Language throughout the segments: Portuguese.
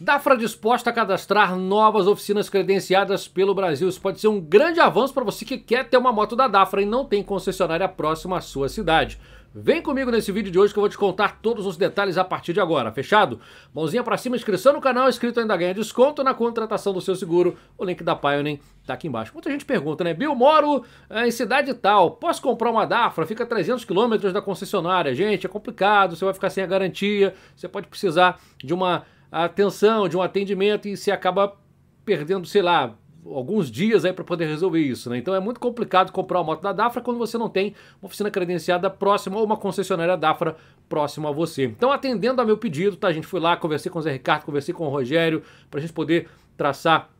Dafra disposta a cadastrar novas oficinas credenciadas pelo Brasil. Isso pode ser um grande avanço para você que quer ter uma moto da Dafra e não tem concessionária próxima à sua cidade. Vem comigo nesse vídeo de hoje que eu vou te contar todos os detalhes a partir de agora, fechado? Mãozinha para cima, inscrição no canal, inscrito ainda ganha desconto na contratação do seu seguro. O link da Pioneer tá aqui embaixo. Muita gente pergunta, né? Bill, moro é, em cidade tal, posso comprar uma Dafra? Fica 300 quilômetros da concessionária. Gente, é complicado, você vai ficar sem a garantia, você pode precisar de uma a atenção de um atendimento e se acaba perdendo, sei lá, alguns dias aí para poder resolver isso, né? Então é muito complicado comprar uma moto da Dafra quando você não tem uma oficina credenciada próxima ou uma concessionária Dafra próxima a você. Então atendendo a meu pedido, tá? A gente foi lá, conversei com o Zé Ricardo, conversei com o Rogério para a gente poder traçar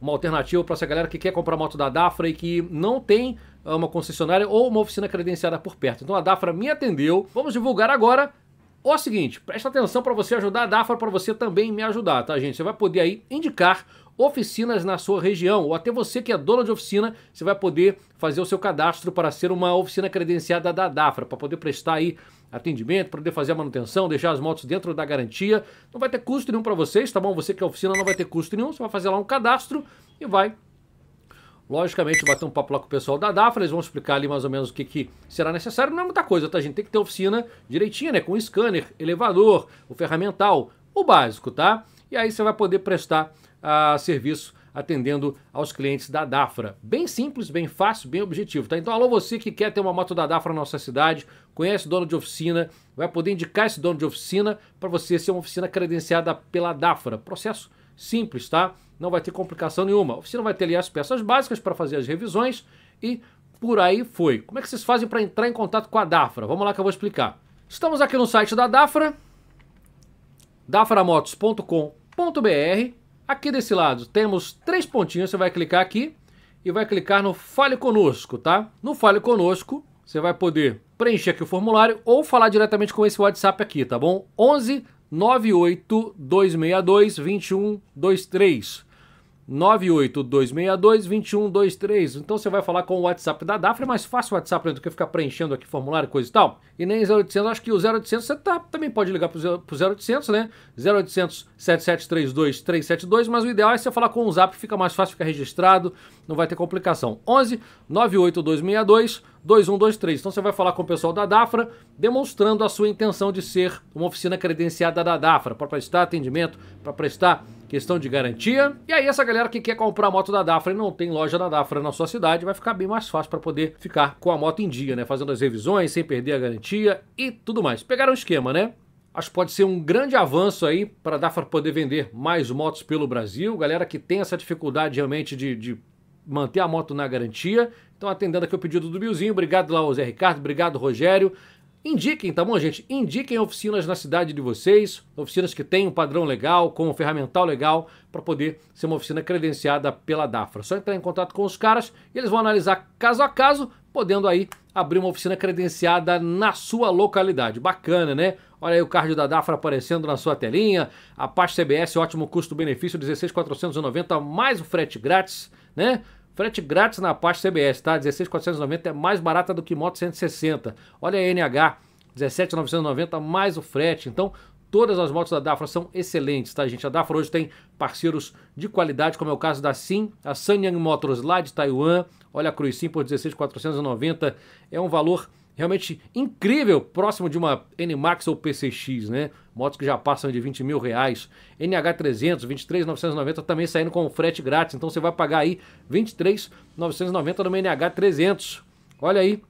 uma alternativa para essa galera que quer comprar moto da Dafra e que não tem ah, uma concessionária ou uma oficina credenciada por perto. Então a Dafra me atendeu. Vamos divulgar agora o seguinte, presta atenção para você ajudar a DAFRA, para você também me ajudar, tá, gente? Você vai poder aí indicar oficinas na sua região, ou até você que é dono de oficina, você vai poder fazer o seu cadastro para ser uma oficina credenciada da DAFRA, para poder prestar aí atendimento, para poder fazer a manutenção, deixar as motos dentro da garantia. Não vai ter custo nenhum para vocês, tá bom? Você que é oficina não vai ter custo nenhum, você vai fazer lá um cadastro e vai Logicamente, bater um papo lá com o pessoal da DAFRA, eles vão explicar ali mais ou menos o que, que será necessário. Não é muita coisa, tá, gente? Tem que ter oficina direitinha, né? Com scanner, elevador, o ferramental, o básico, tá? E aí você vai poder prestar uh, serviço atendendo aos clientes da Dafra. Bem simples, bem fácil, bem objetivo, tá? Então, alô você que quer ter uma moto da Dafra na nossa cidade, conhece dono de oficina, vai poder indicar esse dono de oficina para você ser uma oficina credenciada pela Dafra. Processo simples, tá? não vai ter complicação nenhuma. A oficina vai ter ali as peças básicas para fazer as revisões e por aí foi. Como é que vocês fazem para entrar em contato com a Dafra? Vamos lá que eu vou explicar. Estamos aqui no site da Dafra, daframotos.com.br. Aqui desse lado temos três pontinhos, você vai clicar aqui e vai clicar no Fale Conosco, tá? No Fale Conosco, você vai poder preencher aqui o formulário ou falar diretamente com esse WhatsApp aqui, tá bom? 11 98262 2123. 98262-2123. Então você vai falar com o WhatsApp da Dafra, é mais fácil o WhatsApp do que ficar preenchendo aqui formulário, coisa e tal. E nem 0800, acho que o 0800 você tá, também pode ligar para o 0800, né? 0800 7732 372, mas o ideal é você falar com o Zap, fica mais fácil, fica registrado, não vai ter complicação. 11 98262 2123. Então você vai falar com o pessoal da Dafra, demonstrando a sua intenção de ser uma oficina credenciada da Dafra, para prestar atendimento, para prestar questão de garantia. E aí essa galera que quer comprar a moto da Dafra e não tem loja da Dafra na sua cidade, vai ficar bem mais fácil para poder ficar com a moto em dia, né? Fazendo as revisões, sem perder a garantia e tudo mais. Pegaram o esquema, né? Acho que pode ser um grande avanço aí para a Dafra poder vender mais motos pelo Brasil. Galera que tem essa dificuldade realmente de, de manter a moto na garantia. Então, atendendo aqui o pedido do Bilzinho, obrigado lá ao Zé Ricardo, obrigado Rogério. Indiquem, tá bom, gente? Indiquem oficinas na cidade de vocês, oficinas que têm um padrão legal, com um ferramental legal, para poder ser uma oficina credenciada pela DAFRA. Só entrar em contato com os caras e eles vão analisar caso a caso, podendo aí abrir uma oficina credenciada na sua localidade. Bacana, né? Olha aí o card da Dafra aparecendo na sua telinha. A parte CBS, ótimo custo-benefício, 16.490 mais o frete grátis né? Frete grátis na parte CBS, tá? 16,490 é mais barata do que moto 160. Olha a NH, 17,990 mais o frete. Então, todas as motos da Dafra são excelentes, tá, gente? A Dafra hoje tem parceiros de qualidade, como é o caso da Sim, a Sanyang Motors lá de Taiwan. Olha a Cruisin por 16,490. É um valor realmente incrível, próximo de uma NMAX ou PCX, né? Motos que já passam de 20 mil reais. NH300, 23,990 também saindo com frete grátis. Então você vai pagar aí 23,990 numa NH300. Olha aí.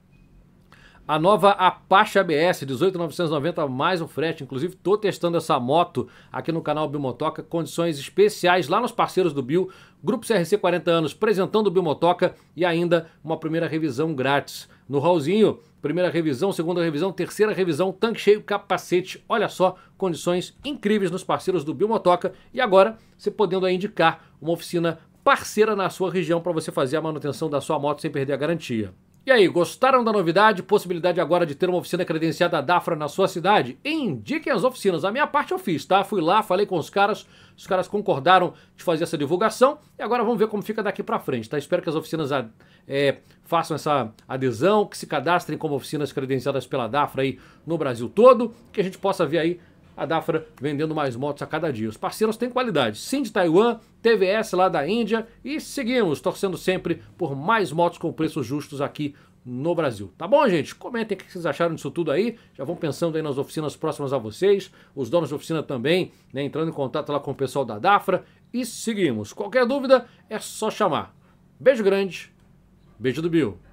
A nova Apache ABS 18990 mais um frete, inclusive estou testando essa moto aqui no canal Biomotoca, condições especiais lá nos parceiros do Bill Grupo CRC 40 anos, apresentando o Biomotoca e ainda uma primeira revisão grátis. No hallzinho Primeira revisão, segunda revisão, terceira revisão, tanque cheio, capacete. Olha só, condições incríveis nos parceiros do Bilmotoca. E agora, você podendo indicar uma oficina parceira na sua região para você fazer a manutenção da sua moto sem perder a garantia. E aí, gostaram da novidade? Possibilidade agora de ter uma oficina credenciada da Dafra na sua cidade? Indiquem as oficinas. A minha parte eu fiz, tá? Fui lá, falei com os caras, os caras concordaram de fazer essa divulgação e agora vamos ver como fica daqui para frente, tá? Espero que as oficinas é, façam essa adesão, que se cadastrem como oficinas credenciadas pela Dafra aí no Brasil todo, que a gente possa ver aí a Dafra vendendo mais motos a cada dia. Os parceiros têm qualidade. Sim de Taiwan, TVS lá da Índia e seguimos torcendo sempre por mais motos com preços justos aqui no Brasil. Tá bom, gente? Comentem o que vocês acharam disso tudo aí. Já vão pensando aí nas oficinas próximas a vocês, os donos de oficina também, né, entrando em contato lá com o pessoal da Dafra e seguimos. Qualquer dúvida é só chamar. Beijo grande. Beijo do Bill.